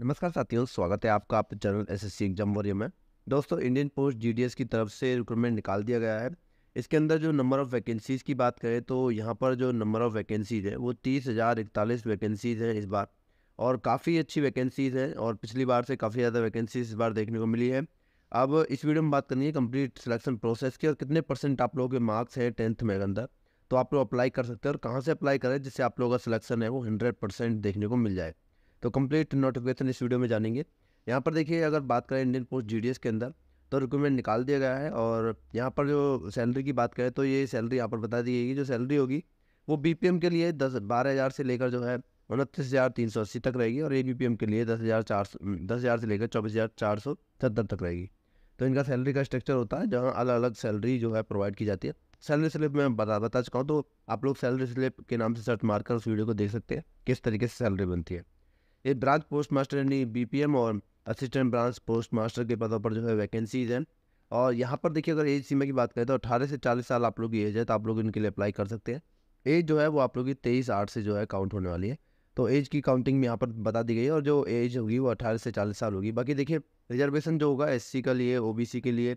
नमस्कार साथियों स्वागत है आपका आपके चैनल एस एग्जाम वॉरियर में दोस्तों इंडियन पोस्ट जी की तरफ से रिक्रूटमेंट निकाल दिया गया है इसके अंदर जो नंबर ऑफ़ वैकेंसीज़ की बात करें तो यहाँ पर जो नंबर ऑफ़ वैकेंसीज़ है वो तीस हज़ार इकतालीस वैकेंसीज़ हैं इस बार और काफ़ी अच्छी वैकेंसीज़ हैं और पिछली बार से काफ़ी ज़्यादा वैकेंसीज इस बार देखने को मिली है अब इस वीडियो में बात करनी है कंप्लीट सिलेक्शन प्रोसेस की और कितने परसेंट आप लोगों के मार्क्स हैं टेंथ में अंदर तो आप लोग अप्लाई कर सकते हैं और कहाँ से अप्लाई करें जिससे आप लोगों का सिलेक्शन है वो हंड्रेड देखने को मिल जाए तो कंप्लीट नोटिफिकेशन इस वीडियो में जानेंगे यहाँ पर देखिए अगर बात करें इंडियन पोस्ट जी के अंदर तो रिक्रूटमेंट निकाल दिया गया है और यहाँ पर जो सैलरी की बात करें तो ये सैलरी यहाँ पर बता दी गई जो सैलरी होगी वो बी के लिए दस बारह हज़ार से लेकर जो है उनतीस हज़ार तीन सौ अस्सी तक रहेगी और ए बी के लिए दस हज़ार चार सौ हम्म, दस हज़ार से लेकर चौबीस हज़ार चार सौ सत्तर तक रहेगी तो इनका सैलरी का स्ट्रक्चर होता है जहाँ अलग अलग सैलरी जो है प्रोवाइड की जाती है सैलरी स्लिप मैं बता बता चुका हूँ तो आप लोग सैलरी स्लिप के नाम से सर्च मारकर उस वीडियो को देख सकते हैं किस तरीके से सैलरी बनती है ये ब्रांच पोस्ट मास्टर यानी एम और असिस्टेंट ब्रांच पोस्ट मास्टर के पदों पर जो है वैकेंसीज हैं और यहाँ पर देखिए अगर एज सीमा की बात करें तो अठारह से चालीस साल आप लोग की एज है तो आप लोग इनके लिए अप्लाई कर सकते हैं एज जो है वो आप लोग की तेईस आठ से जो है काउंट होने वाली है तो एज की काउंटिंग में यहाँ पर बता दी गई है और जो एज होगी वो अठारह से चालीस साल होगी बाकी देखिए रिजर्वेशन जो होगा एस के लिए ओ के लिए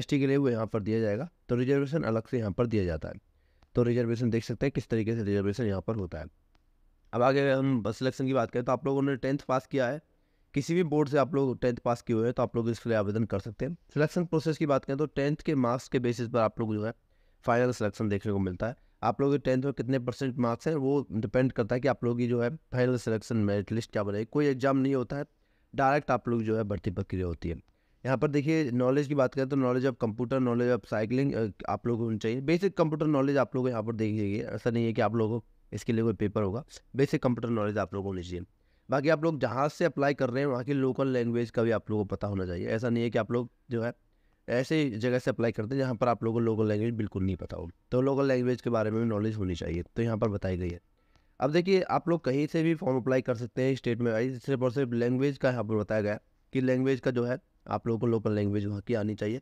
एस के लिए वो यहाँ पर दिया जाएगा तो रिजर्वेशन अलग से यहाँ पर दिया जाता है तो रिजर्वेशन देख सकते हैं किस तरीके से रिजर्वेशन यहाँ पर होता है अब आगे हम सिलेक्शन की बात करें तो आप लोगों ने टेंथ पास किया है किसी भी बोर्ड से आप लोग टेंथ पास किए हुए हैं तो आप लोग इसके लिए आवेदन कर सकते हैं सिलेक्शन प्रोसेस की बात करें तो टेंथ के मार्क्स के बेसिस पर आप लोग जो है फाइनल सिलेक्शन देखने को मिलता है आप लोगों के टेंथ में कितने परसेंट मार्क्स हैं वो डिपेंड करता है कि आप लोगों की जो है फाइनल सिलेक्शन मेरिट लिस्ट क्या बनेगी कोई एग्जाम नहीं होता है डायरेक्ट आप लोग जो है भर्ती प्रक्रिया होती है यहाँ पर देखिए नॉलेज की बात करें तो knowledge of computer knowledge of cycling आप लोगों को चाहिए बेसिक कंप्यूटर नॉलेज आप लोग यहाँ पर देखिए ऐसा नहीं है कि आप लोगों को इसके लिए कोई पेपर होगा बेसिक कंप्यूटर नॉलेज आप लोगों को होनी चाहिए बाकी आप लोग जहाँ से अप्लाई कर रहे हैं वहाँ की लोकल लैंग्वेज का भी आप लोगों को पता होना चाहिए ऐसा नहीं है कि आप लोग जो है ऐसे जगह से अप्लाई करते हैं जहाँ पर आप लोगों को लोकल लैंग्वेज बिल्कुल नहीं पता हो तो लोकल लैंग्वेज के बारे में भी नॉलेज होनी चाहिए तो यहाँ पर बताई गई है अब देखिए आप लोग कहीं से भी फॉर्म अप्लाई कर सकते हैं स्टेट में वाइज सिर्फ और सिर्फ लैंग्वेज का यहाँ पर बताया गया कि लैंग्वेज का जो है आप लोगों को लोकल लैंग्वेज वहाँ की आनी चाहिए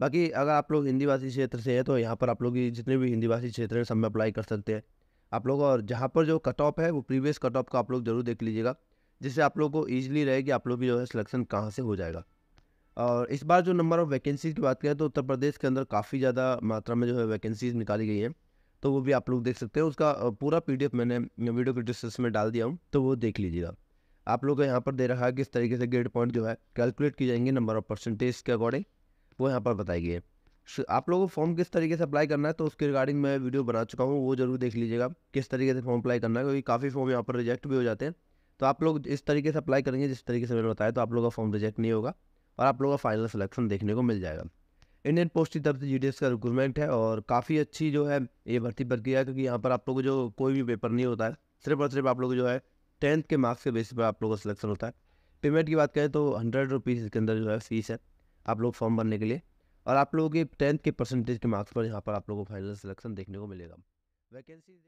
बाकी अगर आप लोग हिंदी भाषी क्षेत्र से हैं तो यहाँ पर आप लोग जितने भी हिंदी भाषी क्षेत्र हैं सब में अप्लाई कर सकते हैं आप लोग और जहाँ पर जो कट ऑफ है वो प्रीवियस कट ऑफ का आप लोग जरूर देख लीजिएगा जिससे आप लोग को ईजिली रहे कि आप लोग की जो है सिलेक्शन कहाँ से हो जाएगा और इस बार जो नंबर ऑफ़ वैकेंसीज़ की बात करें तो उत्तर प्रदेश के अंदर काफ़ी ज़्यादा मात्रा में जो है वैकेंसीज़ निकाली गई हैं तो वो भी आप लोग देख सकते हैं उसका पूरा पी मैंने वीडियो के डिस्क्रिप्शन में डाल दिया हूँ तो वो देख लीजिएगा आप लोग को यहाँ पर दे रहा है किस तरीके से ग्रेड पॉइंट जो है कैलकुलेट की जाएंगे नंबर ऑफ परसेंटेज के अकॉर्डिंग वो यहाँ पर बताई गई है आप लोगों को फॉर्म किस तरीके से अप्लाई करना है तो उसके रिगार्डिंग मैं वीडियो बना चुका हूँ वो जरूर देख लीजिएगा किस तरीके से फॉर्म अप्लाई करना है क्योंकि काफ़ी फॉर्म यहाँ पर रिजेक्ट भी हो जाते हैं तो आप लोग इस तरीके से अप्लाई करेंगे जिस तरीके से मैंने बताया तो आप लोगों का फॉर्म रिजेक्ट नहीं होगा और आप लोगों का फाइनल सिलेक्शन देखने को मिल जाएगा इंडियन पोस्ट की तरफ से जी का रिक्रूटमेंट है और काफ़ी अच्छी जो है ये भर्ती प्रक्रिया है क्योंकि यहाँ पर आप लोग को जो कोई भी पेपर नहीं होता है सिर्फ और सिर्फ आप लोग जो है टेंथ के मार्क्स के बेसिस पर आप लोग का सिलेक्शन होता है पेमेंट की बात करें तो हंड्रेड रुपीज़ इसके अंदर जो है फीस है आप लोग फॉर्म भरने के लिए और आप लोगों के टेंथ के परसेंटेज के मार्क्स पर यहाँ पर आप लोगों को फाइनल सिलेक्शन देखने को मिलेगा वैकेंसी